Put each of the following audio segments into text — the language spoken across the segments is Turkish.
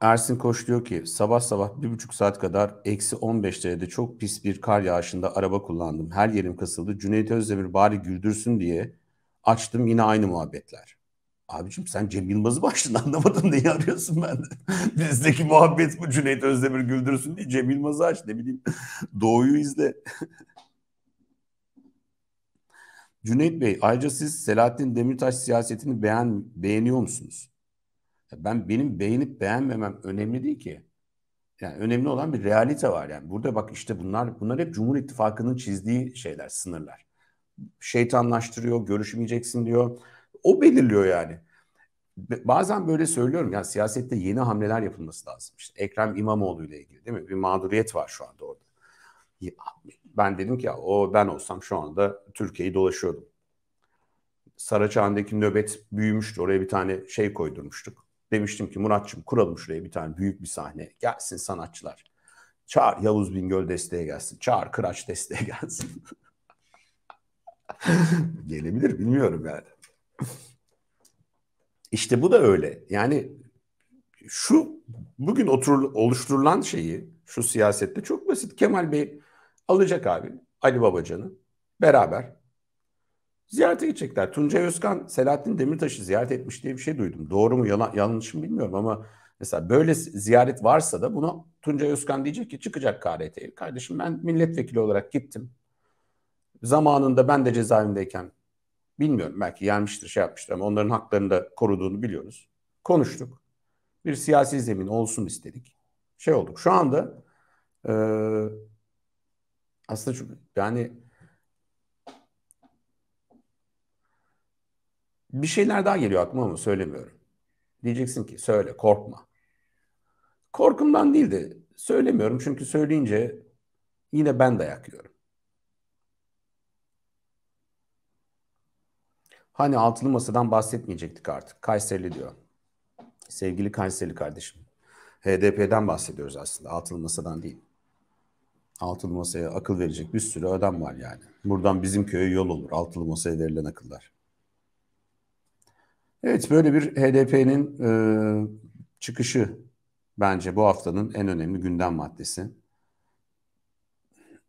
Ersin Koç diyor ki sabah sabah bir buçuk saat kadar eksi 15 derecede çok pis bir kar yağışında araba kullandım. Her yerim kasıldı. Cüneyt Özdemir bari güldürsün diye açtım yine aynı muhabbetler. Abicim sen Cem Yılmaz'ı başladın anlamadım neyi arıyorsun ben de. Bizdeki muhabbet bu Cüneyt Özdemir güldürsün diye Cem Yılmaz'ı aç ne bileyim Doğu'yu izle. Cüneyt Bey ayrıca siz Selahattin Demirtaş siyasetini beğen, beğeniyor musunuz? Ben benim beğenip beğenmemem önemli değil ki. Yani önemli olan bir realite var yani. Burada bak işte bunlar bunlar hep Cumhur İttifakı'nın çizdiği şeyler, sınırlar. Şeytanlaştırıyor, görüşmeyeceksin diyor. O belirliyor yani. Bazen böyle söylüyorum yani siyasette yeni hamleler yapılması lazım. İşte Ekrem İmamoğlu ile ilgili değil mi? Bir mağduriyet var şu anda orada. Ben dedim ki ya o ben olsam şu anda Türkiye'yi dolaşıyordum. Saraçhane'deki nöbet büyümüştü. Oraya bir tane şey koydurmuştuk Demiştim ki Muratçım kuralım şuraya bir tane büyük bir sahne. Gelsin sanatçılar. Çağır Yavuz Bingöl desteğe gelsin. Çağır Kıraç desteğe gelsin. Gelebilir bilmiyorum yani. İşte bu da öyle. Yani şu bugün oturul, oluşturulan şeyi şu siyasette çok basit. Kemal Bey alacak abi Ali Babacan'ı beraber ziyarete gidecekler. Tuncay Özkan Selahattin Demirtaş'ı ziyaret etmiş diye bir şey duydum. Doğru mu yalan, yanlış mı bilmiyorum ama mesela böyle ziyaret varsa da bunu Tuncay Özkan diyecek ki çıkacak KRT'ye. Kardeşim ben milletvekili olarak gittim. Zamanında ben de cezaevindeyken bilmiyorum belki yenmiştir şey yapmıştır ama onların haklarını da koruduğunu biliyoruz. Konuştuk. Bir siyasi zemin olsun istedik. Şey olduk. Şu anda e, aslında şu, yani Bir şeyler daha geliyor aklıma ama söylemiyorum. Diyeceksin ki söyle korkma. Korkumdan değil de söylemiyorum çünkü söyleyince yine ben dayak yiyorum. Hani altılı masadan bahsetmeyecektik artık. Kayserili diyor. Sevgili Kayserili kardeşim. HDP'den bahsediyoruz aslında. Altılı masadan değil. Altılı masaya akıl verecek bir sürü adam var yani. Buradan bizim köye yol olur. Altılı masaya verilen akıllar. Evet böyle bir HDP'nin e, çıkışı bence bu haftanın en önemli gündem maddesi.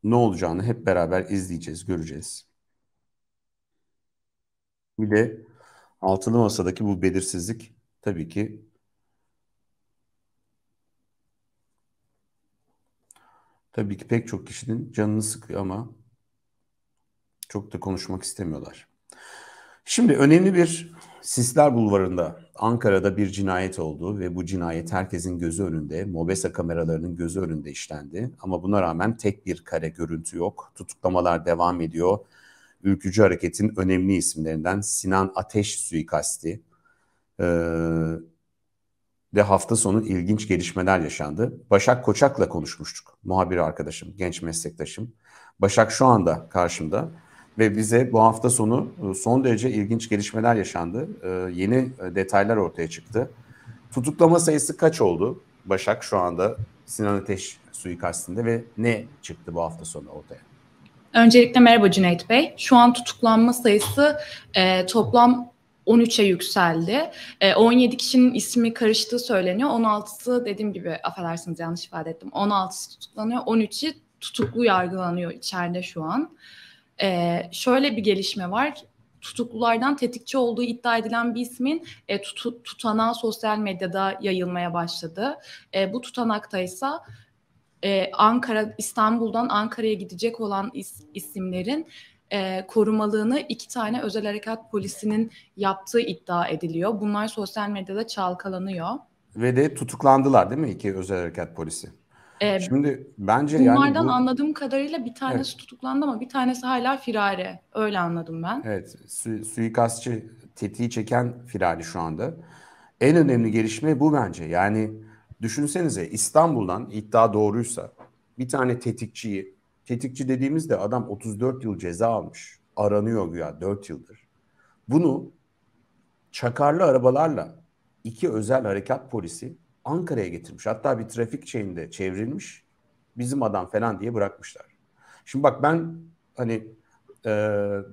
Ne olacağını hep beraber izleyeceğiz, göreceğiz. Bir de altılı masadaki bu belirsizlik tabii ki tabii ki pek çok kişinin canını sıkıyor ama çok da konuşmak istemiyorlar. Şimdi önemli bir Sisler Bulvarı'nda Ankara'da bir cinayet oldu ve bu cinayet herkesin gözü önünde, Mobesa kameralarının gözü önünde işlendi. Ama buna rağmen tek bir kare görüntü yok. Tutuklamalar devam ediyor. Ülkücü hareketin önemli isimlerinden Sinan Ateş suikasti ee, de hafta sonu ilginç gelişmeler yaşandı. Başak Koçak'la konuşmuştuk. Muhabir arkadaşım, genç meslektaşım. Başak şu anda karşımda. Ve bize bu hafta sonu e, son derece ilginç gelişmeler yaşandı. E, yeni e, detaylar ortaya çıktı. Tutuklama sayısı kaç oldu? Başak şu anda Sinan Ateş suikastinde ve ne çıktı bu hafta sonu ortaya? Öncelikle merhaba Cüneyt Bey. Şu an tutuklanma sayısı e, toplam 13'e yükseldi. E, 17 kişinin ismi karıştığı söyleniyor. 16'sı dediğim gibi affedersiniz yanlış ifade ettim. 16'sı tutuklanıyor. 13'i tutuklu yargılanıyor içeride şu an. E, şöyle bir gelişme var tutuklulardan tetikçi olduğu iddia edilen bir ismin e, tut, tutanağı sosyal medyada yayılmaya başladı. E, bu tutanaktaysa e, Ankara İstanbul'dan Ankara'ya gidecek olan is, isimlerin e, korumalığını iki tane özel harekat polisinin yaptığı iddia ediliyor. Bunlar sosyal medyada çalkalanıyor. Ve de tutuklandılar değil mi iki özel harekat polisi? Ee, Şimdi bence bunlardan yani bu... anladığım kadarıyla bir tanesi evet. tutuklandı ama bir tanesi hala firare. Öyle anladım ben. Evet, su suikastçı tetiği çeken firari şu anda. En önemli gelişme bu bence. Yani düşünsenize İstanbul'dan iddia doğruysa bir tane tetikçiyi, tetikçi dediğimizde adam 34 yıl ceza almış. Aranıyor güya 4 yıldır. Bunu çakarlı arabalarla iki özel harekat polisi Ankara'ya getirmiş. Hatta bir trafik şeyinde çevrilmiş. Bizim adam falan diye bırakmışlar. Şimdi bak ben hani e,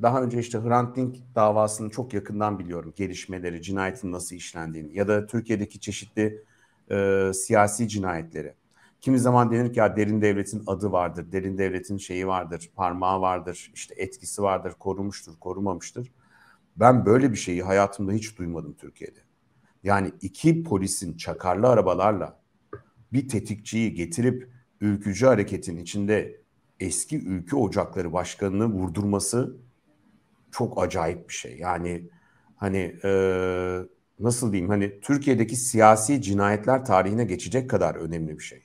daha önce işte Hrant Dink davasını çok yakından biliyorum. Gelişmeleri, cinayetin nasıl işlendiğini ya da Türkiye'deki çeşitli e, siyasi cinayetleri. Kimi zaman denir ki ya derin devletin adı vardır, derin devletin şeyi vardır, parmağı vardır, işte etkisi vardır, korumuştur, korumamıştır. Ben böyle bir şeyi hayatımda hiç duymadım Türkiye'de. Yani iki polisin çakarlı arabalarla bir tetikçiyi getirip ülkücü hareketin içinde eski ülke ocakları başkanını vurdurması çok acayip bir şey. Yani hani e, nasıl diyeyim hani Türkiye'deki siyasi cinayetler tarihine geçecek kadar önemli bir şey.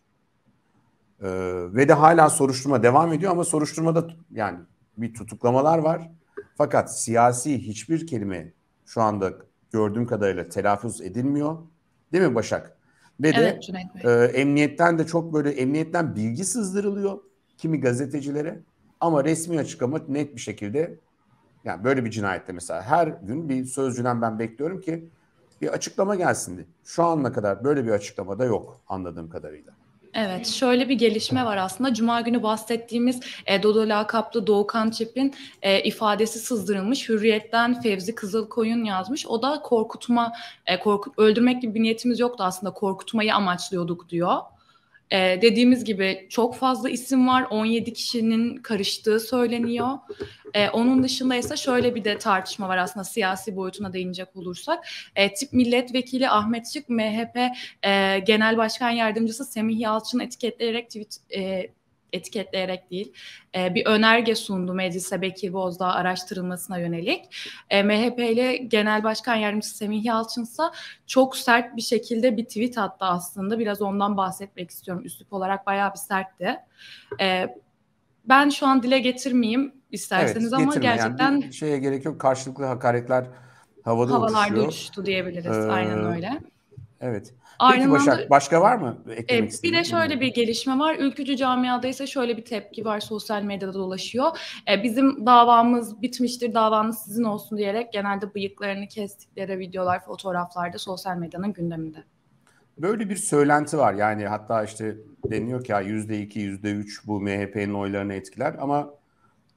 E, ve de hala soruşturma devam ediyor ama soruşturmada yani bir tutuklamalar var. Fakat siyasi hiçbir kelime şu anda gördüğüm kadarıyla telaffuz edilmiyor. Değil mi Başak? Ve evet, de e, emniyetten de çok böyle emniyetten bilgi sızdırılıyor kimi gazetecilere ama resmi açıklama net bir şekilde yani böyle bir cinayette mesela her gün bir sözcüden ben bekliyorum ki bir açıklama gelsin diye. Şu ana kadar böyle bir açıklama da yok anladığım kadarıyla. Evet, şöyle bir gelişme var aslında. Cuma günü bahsettiğimiz e, Dodo lakaplı Doğukan Çep'in e, ifadesi sızdırılmış. Hürriyet'ten Fevzi Kızılkoyun yazmış. O da korkutma, e, korkut, öldürmek gibi bir niyetimiz yoktu aslında. Korkutmayı amaçlıyorduk diyor. Ee, dediğimiz gibi çok fazla isim var. 17 kişinin karıştığı söyleniyor. Ee, onun dışında ise şöyle bir de tartışma var aslında siyasi boyutuna değinecek olursak. Ee, tip milletvekili Ahmet Şık, MHP e, Genel Başkan Yardımcısı Semih Yalçın etiketleyerek tweet e, etiketleyerek değil, e, bir önerge sundu meclise Bekir Bozdağ araştırılmasına yönelik. E, MHP'li Genel Başkan Yardımcısı Semih Yalçın ise çok sert bir şekilde bir tweet attı aslında. Biraz ondan bahsetmek istiyorum. Üslup olarak bayağı bir sertti. E, ben şu an dile getirmeyeyim isterseniz evet, ama gerçekten... Yani şeye gerek yok. Karşılıklı hakaretler havada Havalarda uçuşuyor. uçuştu diyebiliriz. Ee, Aynen öyle. Evet. Aynı Peki Başak anda, başka var mı eklemek e, Bir de şöyle bir gelişme var. Ülkücü camiada ise şöyle bir tepki var sosyal medyada dolaşıyor. E, bizim davamız bitmiştir davanız sizin olsun diyerek genelde bıyıklarını kestikleri videolar fotoğraflarda sosyal medyanın gündeminde. Böyle bir söylenti var yani hatta işte deniyor ki yüzde iki yüzde üç bu MHP'nin oylarını etkiler ama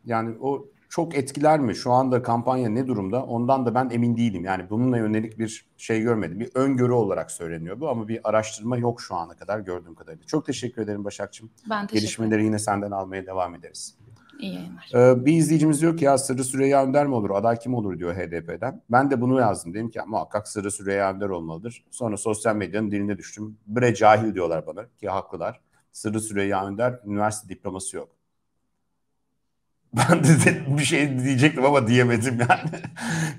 yani o çok etkiler mi? Şu anda kampanya ne durumda? Ondan da ben emin değilim. Yani bununla yönelik bir şey görmedim. Bir öngörü olarak söyleniyor bu ama bir araştırma yok şu ana kadar gördüğüm kadarıyla. Çok teşekkür ederim Başakçım. Ben teşekkür Gelişmeleri ederim. yine senden almaya devam ederiz. İyi yayınlar. Ee, bir izleyicimiz diyor ki ya Sırrı Süreyya Önder mi olur? Aday kim olur diyor HDP'den. Ben de bunu yazdım. Dedim ki muhakkak Sırrı Süreyya Önder olmalıdır. Sonra sosyal medyanın diline düştüm. Bre cahil diyorlar bana ki haklılar. Sırrı Süreyya Önder üniversite diploması yok. Ben de bir şey diyecektim ama diyemedim yani.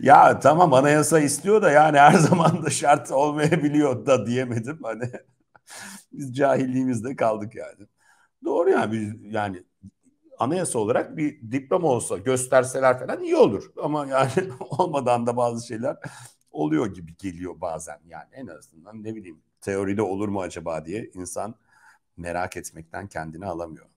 ya tamam anayasa istiyor da yani her zaman da şart olmayabiliyor da diyemedim. Hani biz cahilliğimizde kaldık yani. Doğru yani biz yani anayasa olarak bir diploma olsa gösterseler falan iyi olur. Ama yani olmadan da bazı şeyler oluyor gibi geliyor bazen yani en azından ne bileyim teoride olur mu acaba diye insan merak etmekten kendini alamıyor.